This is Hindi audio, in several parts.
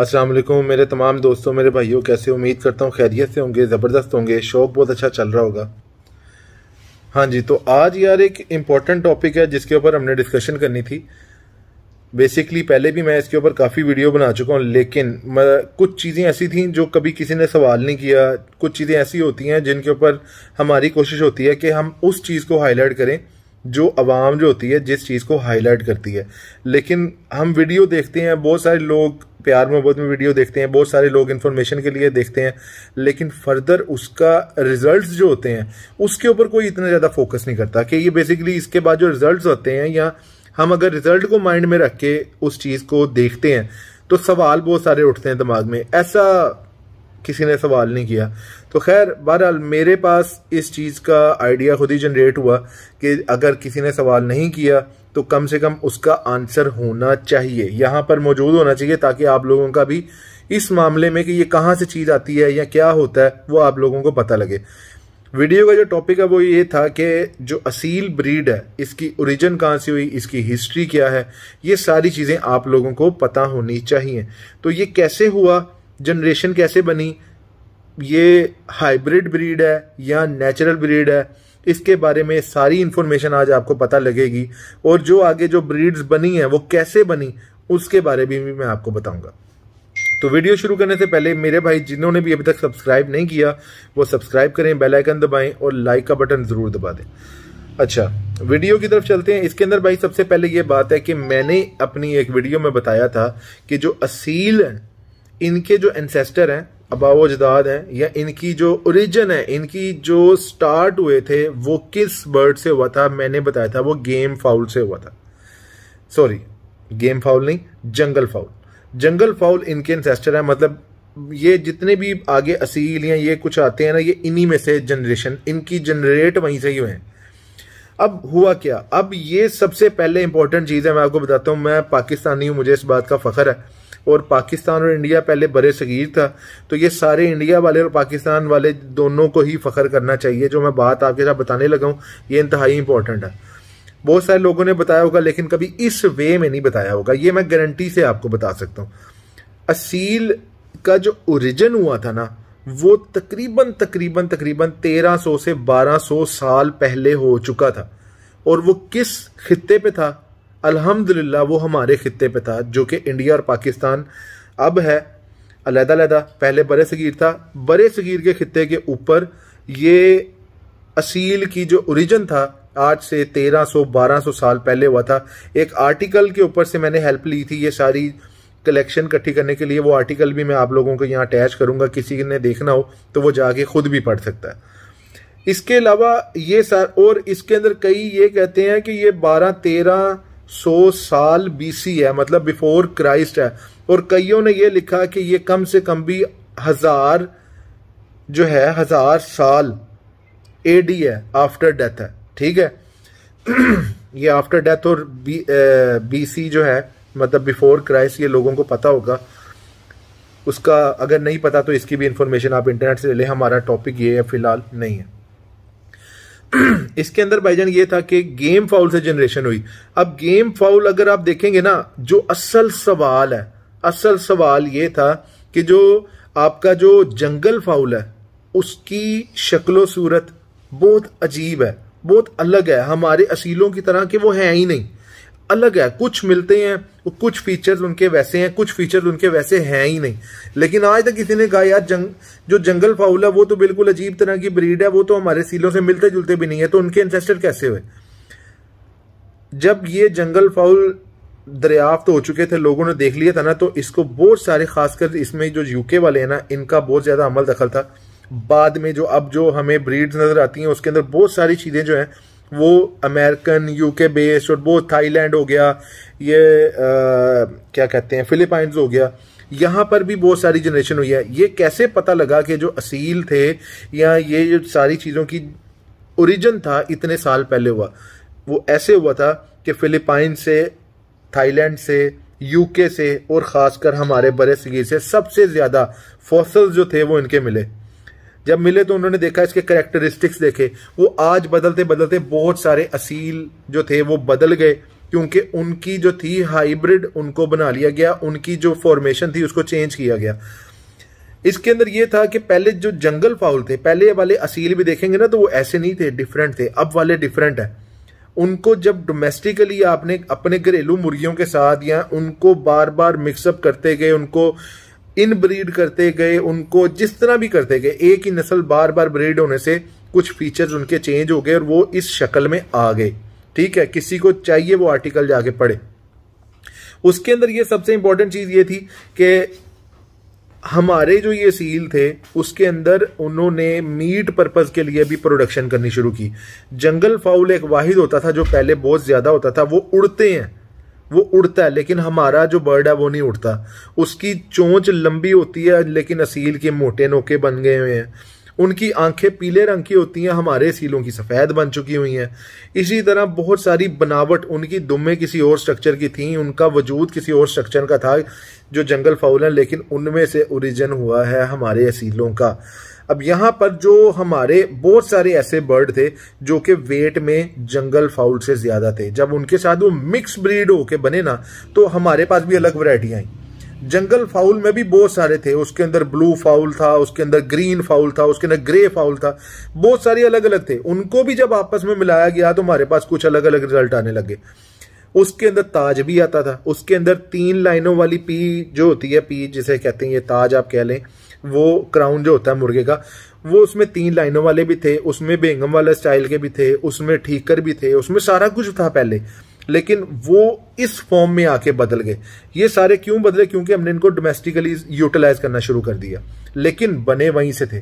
अस्सलाम वालेकुम मेरे तमाम दोस्तों मेरे भाइयों कैसे उम्मीद करता हूँ खैरियत से होंगे ज़बरदस्त होंगे शौक बहुत अच्छा चल रहा होगा हाँ जी तो आज यार एक इम्पॉर्टेंट टॉपिक है जिसके ऊपर हमने डिस्कशन करनी थी बेसिकली पहले भी मैं इसके ऊपर काफ़ी वीडियो बना चुका हूँ लेकिन कुछ चीज़ें ऐसी थी जो कभी किसी ने सवाल नहीं किया कुछ चीज़ें ऐसी होती हैं जिनके ऊपर हमारी कोशिश होती है कि हम उस चीज़ को हाईलाइट करें जो आवाम जो होती है जिस चीज़ को हाईलाइट करती है लेकिन हम वीडियो देखते हैं बहुत सारे लोग प्यार मोहब्बत में वीडियो देखते हैं बहुत सारे लोग इन्फॉर्मेशन के लिए देखते हैं लेकिन फर्दर उसका रिजल्ट्स जो होते हैं उसके ऊपर कोई इतना ज़्यादा फोकस नहीं करता कि ये बेसिकली इसके बाद जो रिजल्ट्स होते हैं या हम अगर रिजल्ट को माइंड में रख के उस चीज़ को देखते हैं तो सवाल बहुत सारे उठते हैं दिमाग में ऐसा किसी ने सवाल नहीं किया तो खैर बहरहाल मेरे पास इस चीज़ का आइडिया खुद ही जनरेट हुआ कि अगर किसी ने सवाल नहीं किया तो कम से कम उसका आंसर होना चाहिए यहां पर मौजूद होना चाहिए ताकि आप लोगों का भी इस मामले में कि ये कहाँ से चीज़ आती है या क्या होता है वो आप लोगों को पता लगे वीडियो का जो टॉपिक है वो ये था कि जो असील ब्रीड है इसकी ओरिजिन कहाँ से हुई इसकी हिस्ट्री क्या है ये सारी चीज़ें आप लोगों को पता होनी चाहिए तो ये कैसे हुआ जनरेशन कैसे बनी ये हाइब्रिड ब्रीड है या नेचुरल ब्रीड है इसके बारे में सारी इन्फॉर्मेशन आज आपको पता लगेगी और जो आगे जो ब्रीड्स बनी है वो कैसे बनी उसके बारे में भी मैं आपको बताऊंगा तो वीडियो शुरू करने से पहले मेरे भाई जिन्होंने भी अभी तक सब्सक्राइब नहीं किया वो सब्सक्राइब करें बेल आइकन दबाएं और लाइक का बटन ज़रूर दबा दें अच्छा वीडियो की तरफ चलते हैं इसके अंदर भाई सबसे पहले ये बात है कि मैंने अपनी एक वीडियो में बताया था कि जो असील इनके जो एनसेस्टर हैं अबाव अजदाद हैं या इनकी जो ओरिजिन है इनकी जो स्टार्ट हुए थे वो किस बर्ड से हुआ था मैंने बताया था वो गेम फाउल से हुआ था सॉरी गेम फाउल नहीं जंगल फाउल जंगल फाउल इनके इंसेस्टर है मतलब ये जितने भी आगे असील या ये कुछ आते हैं ना ये इन्हीं में से जनरेशन इनकी जनरेट वहीं से ही हुए हैं अब हुआ क्या अब ये सबसे पहले इंपॉर्टेंट चीज़ है मैं आपको बताता हूँ मैं पाकिस्तानी हूँ मुझे इस बात का फख्र है और पाकिस्तान और इंडिया पहले बड़े सगीर था तो ये सारे इंडिया वाले और पाकिस्तान वाले दोनों को ही फ़ख्र करना चाहिए जो मैं बात आपके साथ बताने लगा हूँ ये इंतहाई इंपॉर्टेंट है बहुत सारे लोगों ने बताया होगा लेकिन कभी इस वे में नहीं बताया होगा ये मैं गारंटी से आपको बता सकता हूँ असील का जो ओरिजिन हुआ था ना वो तकरीबन तकरीबन तकरीबन 1300 से 1200 साल पहले हो चुका था और वो किस खत्ते पे था अल्हम्दुलिल्लाह वो हमारे खत्े पे था जो कि इंडिया और पाकिस्तान अब है अलहदा अलहदा पहले बर सगीर था बर सगीर के खत्े के ऊपर ये असील की जो औरिजन था आज से 1300-1200 साल पहले हुआ था एक आर्टिकल के ऊपर से मैंने हेल्प ली थी ये सारी कलेक्शन इकट्ठी करने के लिए वो आर्टिकल भी मैं आप लोगों को यहाँ अटैच करूँगा किसी ने देखना हो तो वो जाके खुद भी पढ़ सकता है इसके अलावा ये सार और इसके अंदर कई ये कहते हैं कि ये बारह तेरह सौ साल बीसी है मतलब बिफोर क्राइस्ट है और कईयों ने यह लिखा कि यह कम से कम भी हजार जो है हजार साल एडी है आफ्टर डेथ है ठीक है ये आफ्टर डेथ और बी बीसी जो है मतलब बिफोर क्राइस्ट ये लोगों को पता होगा उसका अगर नहीं पता तो इसकी भी इंफॉर्मेशन आप इंटरनेट से ले लें हमारा टॉपिक ये है फिलहाल नहीं है इसके अंदर भाईजान ये था कि गेम फाउल से जनरेशन हुई अब गेम फाउल अगर आप देखेंगे ना जो असल सवाल है असल सवाल ये था कि जो आपका जो जंगल फाउल है उसकी शक्लो सूरत बहुत अजीब है बहुत अलग है हमारे असीलों की तरह के वो है ही नहीं अलग है कुछ मिलते हैं वो कुछ फीचर्स उनके वैसे हैं कुछ फीचर्स उनके वैसे हैं ही नहीं लेकिन आज तक किसी ने कहा यार जंग जो जंगल फाउल है वो तो बिल्कुल अजीब तरह की ब्रीड है वो तो हमारे सीलों से मिलते जुलते भी नहीं है तो उनके इंसेस्टर कैसे हुए जब ये जंगल फाउल दरियाफ्त तो हो चुके थे लोगों ने देख लिया था ना तो इसको बहुत सारे खासकर इसमें जो यूके वाले हैं ना इनका बहुत ज़्यादा अमल दखल था बाद में जो अब जो हमें ब्रीड नज़र आती हैं उसके अंदर बहुत सारी चीज़ें जो हैं वो अमेरिकन यूके बेस्ड और वो थाईलैंड हो गया ये आ, क्या कहते हैं फिलिपाइंस हो गया यहाँ पर भी बहुत सारी जनरेशन हुई है ये कैसे पता लगा कि जो असील थे या ये जो सारी चीज़ों की ओरिजिन था इतने साल पहले हुआ वो ऐसे हुआ था कि फिलीपाइन से थाईलैंड से यूके से और ख़ासकर हमारे बरे सगीर से सबसे ज़्यादा फॉसल्स जो थे वो इनके मिले जब मिले तो उन्होंने देखा इसके करेक्टरिस्टिक्स देखे वो आज बदलते बदलते बहुत सारे असील जो थे वो बदल गए क्योंकि उनकी जो थी हाइब्रिड उनको बना लिया गया उनकी जो फॉर्मेशन थी उसको चेंज किया गया इसके अंदर ये था कि पहले जो जंगल फाउल थे पहले वाले असील भी देखेंगे ना तो वो ऐसे नहीं थे डिफरेंट थे अब वाले डिफरेंट है उनको जब डोमेस्टिकली आपने अपने घरेलू मुर्गियों के साथ या उनको बार बार मिक्सअप करते गए उनको इन ब्रीड करते गए उनको जिस तरह भी करते गए एक ही नस्ल बार बार ब्रीड होने से कुछ फीचर्स उनके चेंज हो गए और वो इस शक्ल में आ गए ठीक है किसी को चाहिए वो आर्टिकल जाके पढ़े उसके अंदर ये सबसे इंपॉर्टेंट चीज ये थी कि हमारे जो ये सील थे उसके अंदर उन्होंने मीट पर्पज़ के लिए भी प्रोडक्शन करनी शुरू की जंगल फाउल एक वाहिद होता था जो पहले बहुत ज़्यादा होता था वो उड़ते हैं वो उड़ता है लेकिन हमारा जो बर्ड है वो नहीं उड़ता उसकी चोंच लंबी होती है लेकिन असील के मोटे नोके बन गए हुए हैं उनकी आंखें पीले रंग की होती हैं हमारे सीलों की सफ़ेद बन चुकी हुई हैं इसी तरह बहुत सारी बनावट उनकी दुमे किसी और स्ट्रक्चर की थी उनका वजूद किसी और स्ट्रक्चर का था जो जंगल फाउल है लेकिन उनमें से ओरिजिन हुआ है हमारे असीलों का अब यहां पर जो हमारे बहुत सारे ऐसे बर्ड थे जो कि वेट में जंगल फाउल से ज्यादा थे जब उनके साथ वो मिक्स ब्रीड होके बने ना तो हमारे पास भी अलग वरायटी आई जंगल फाउल में भी बहुत सारे थे उसके अंदर ब्लू फाउल था उसके अंदर ग्रीन फाउल था उसके अंदर ग्रे फाउल था बहुत सारे अलग अलग थे उनको भी जब आपस में मिलाया गया तो हमारे पास कुछ अलग अलग रिजल्ट आने लगे उसके अंदर ताज भी आता था उसके अंदर तीन लाइनों वाली पी जो होती है पी जिसे कहते हैं ये ताज आप कह लें वो क्राउन जो होता है मुर्गे का वो उसमें तीन लाइनों वाले भी थे उसमें बेंगम वाला स्टाइल के भी थे उसमें ठीकर भी थे उसमें सारा कुछ था पहले लेकिन वो इस फॉर्म में आके बदल गए ये सारे क्यों बदले क्योंकि हमने इनको डोमेस्टिकली यूटिलाइज करना शुरू कर दिया लेकिन बने वहीं से थे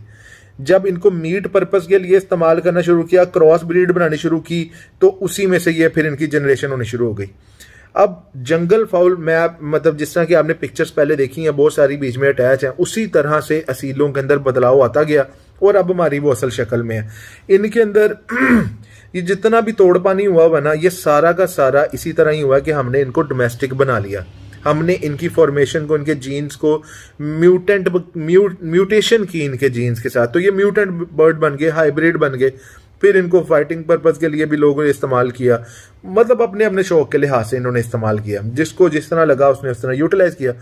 जब इनको मीट पर्पस के लिए इस्तेमाल करना शुरू किया क्रॉस ब्रीड बनानी शुरू की तो उसी में से ये फिर इनकी जनरेशन होनी शुरू हो गई अब जंगल फाउल मैं आप मतलब जिस तरह की आपने पिक्चर्स पहले देखी हैं बहुत सारी बीच में अटैच हैं उसी तरह से असीलों के अंदर बदलाव आता गया और अब हमारी वो असल शक्ल में है इनके अंदर ये जितना भी तोड़ पानी हुआ हुआ ना ये सारा का सारा इसी तरह ही हुआ कि हमने इनको डोमेस्टिक बना लिया हमने इनकी फॉर्मेशन को इनके जीन्स को म्यूटेंट म्यूट म्यूटेशन की इनके जीन्स के साथ तो ये म्यूटेंट बर्ड बन गए हाइब्रिड बन गए फिर इनको फाइटिंग पर्पज़ के लिए भी लोगों ने इस्तेमाल किया मतलब अपने अपने शौक के लिहाज से इन्होंने इस्तेमाल किया जिसको जिस तरह लगा उसने उस तरह यूटिलाइज किया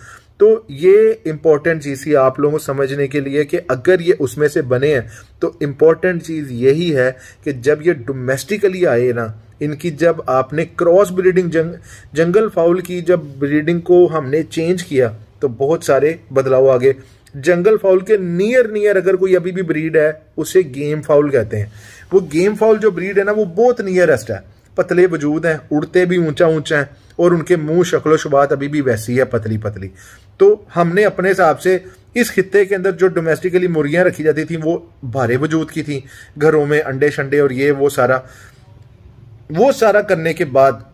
तो ये इंपॉर्टेंट चीज़ थी आप लोगों को समझने के लिए कि अगर ये उसमें से बने हैं तो इम्पॉर्टेंट चीज़ यही है कि जब ये डोमेस्टिकली आए ना इनकी जब आपने क्रॉस ब्रीडिंग जंग, जंगल फाउल की जब ब्रीडिंग को हमने चेंज किया तो बहुत सारे बदलाव आ गए जंगल फाउल के नियर नियर अगर कोई अभी भी ब्रीड है उसे गेम फाउल कहते हैं वो गेम फाउल जो ब्रीड है ना वो बहुत नियरेस्ट है पतले वजूद हैं उड़ते भी ऊंचा ऊंचा हैं और उनके मुंह शक्लो शुबात अभी भी वैसी है पतली पतली तो हमने अपने हिसाब से इस खत्े के अंदर जो डोमेस्टिकली मुर्गियाँ रखी जाती थी वो भारे वजूद की थी घरों में अंडे शंडे और ये वो सारा वो सारा करने के बाद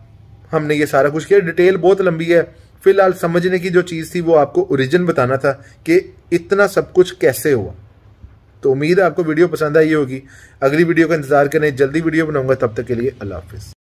हमने ये सारा कुछ किया डिटेल बहुत लंबी है फिलहाल समझने की जो चीज़ थी वो आपको ओरिजिन बताना था कि इतना सब कुछ कैसे हुआ तो उम्मीद है आपको वीडियो पसंद आई होगी अगली वीडियो का इंतजार करें जल्दी वीडियो बनाऊंगा तब तक के लिए अल्लाह हाफिज़